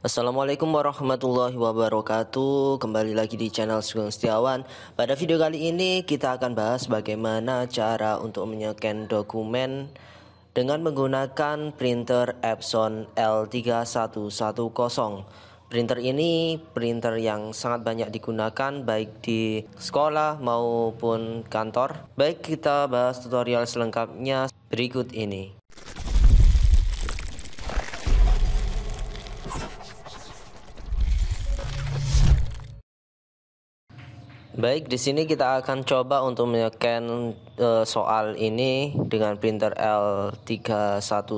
Assalamualaikum warahmatullahi wabarakatuh Kembali lagi di channel Sugeng Setiawan Pada video kali ini kita akan bahas bagaimana cara untuk menyeken dokumen Dengan menggunakan printer Epson L3110 Printer ini printer yang sangat banyak digunakan baik di sekolah maupun kantor Baik kita bahas tutorial selengkapnya berikut ini Baik, di sini kita akan coba untuk menekan uh, eh, soal ini dengan printer L3110.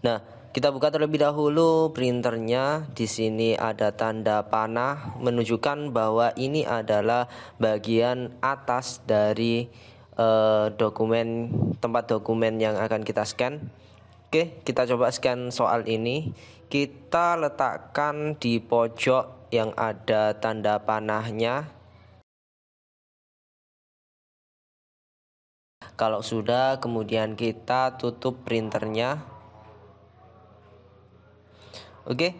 Nah, kita buka terlebih dahulu printernya. Di sini ada tanda panah menunjukkan bahwa ini adalah bagian atas dari uh, dokumen tempat dokumen yang akan kita scan. Oke, kita coba scan soal ini. Kita letakkan di pojok yang ada tanda panahnya Kalau sudah, kemudian kita tutup printernya. Oke.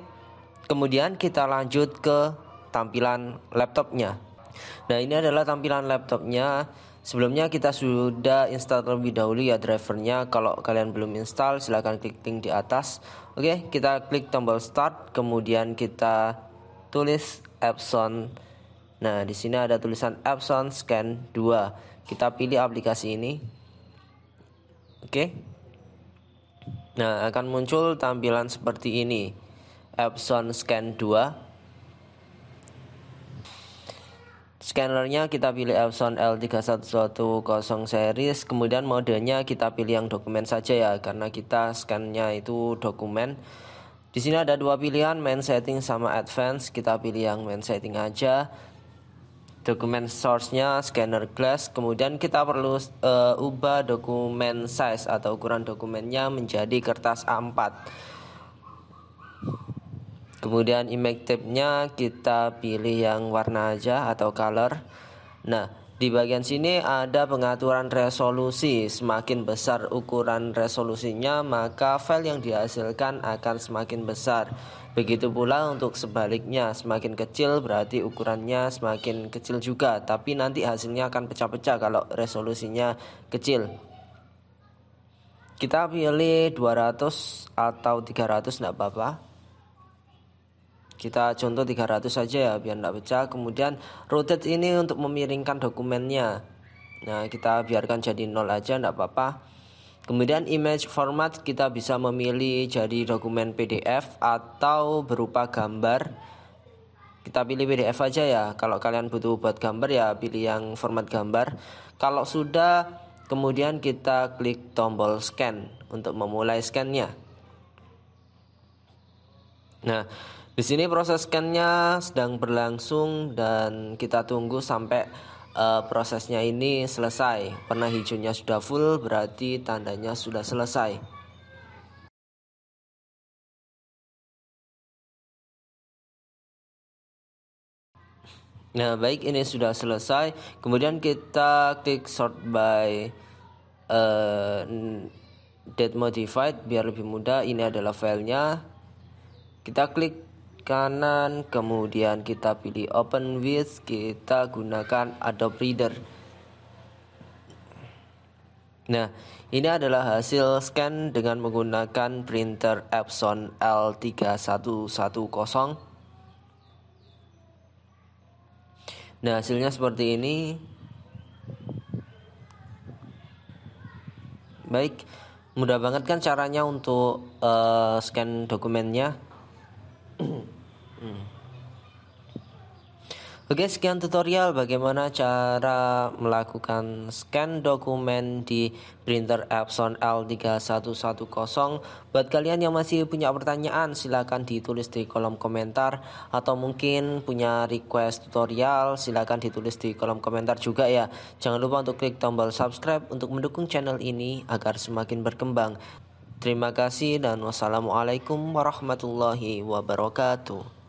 Kemudian kita lanjut ke tampilan laptopnya. Nah, ini adalah tampilan laptopnya. Sebelumnya kita sudah install terlebih dahulu ya drivernya. Kalau kalian belum install, silahkan klik link di atas. Oke, kita klik tombol start, kemudian kita tulis Epson. Nah, di sini ada tulisan Epson Scan 2 kita pilih aplikasi ini oke okay. nah akan muncul tampilan seperti ini Epson Scan 2 scannernya kita pilih Epson L3110 series kemudian modenya kita pilih yang dokumen saja ya karena kita scannya itu dokumen di sini ada dua pilihan main setting sama advance kita pilih yang main setting aja dokumen source-nya scanner glass kemudian kita perlu uh, ubah dokumen size atau ukuran dokumennya menjadi kertas A4 kemudian image type-nya kita pilih yang warna aja atau color nah di bagian sini ada pengaturan resolusi. Semakin besar ukuran resolusinya, maka file yang dihasilkan akan semakin besar. Begitu pula untuk sebaliknya, semakin kecil berarti ukurannya semakin kecil juga, tapi nanti hasilnya akan pecah-pecah kalau resolusinya kecil. Kita pilih 200 atau 300 tidak apa-apa kita contoh 300 saja ya biar tidak pecah kemudian rotate ini untuk memiringkan dokumennya nah kita biarkan jadi nol aja tidak apa-apa kemudian image format kita bisa memilih jadi dokumen PDF atau berupa gambar kita pilih PDF aja ya kalau kalian butuh buat gambar ya pilih yang format gambar kalau sudah kemudian kita klik tombol scan untuk memulai scannya nah di sini proses scan-nya sedang berlangsung dan kita tunggu sampai uh, prosesnya ini selesai. Pernah hijaunya sudah full berarti tandanya sudah selesai. Nah, baik ini sudah selesai. Kemudian kita klik sort by uh, date modified biar lebih mudah. Ini adalah filenya. Kita klik kanan kemudian kita pilih open with kita gunakan Adobe Reader Nah, ini adalah hasil scan dengan menggunakan printer Epson L3110. Nah, hasilnya seperti ini. Baik, mudah banget kan caranya untuk uh, scan dokumennya. Oke, sekian tutorial bagaimana cara melakukan scan dokumen di printer Epson L3110. Buat kalian yang masih punya pertanyaan, silahkan ditulis di kolom komentar atau mungkin punya request tutorial, silahkan ditulis di kolom komentar juga ya. Jangan lupa untuk klik tombol subscribe untuk mendukung channel ini agar semakin berkembang. Terima kasih dan wassalamualaikum warahmatullahi wabarakatuh.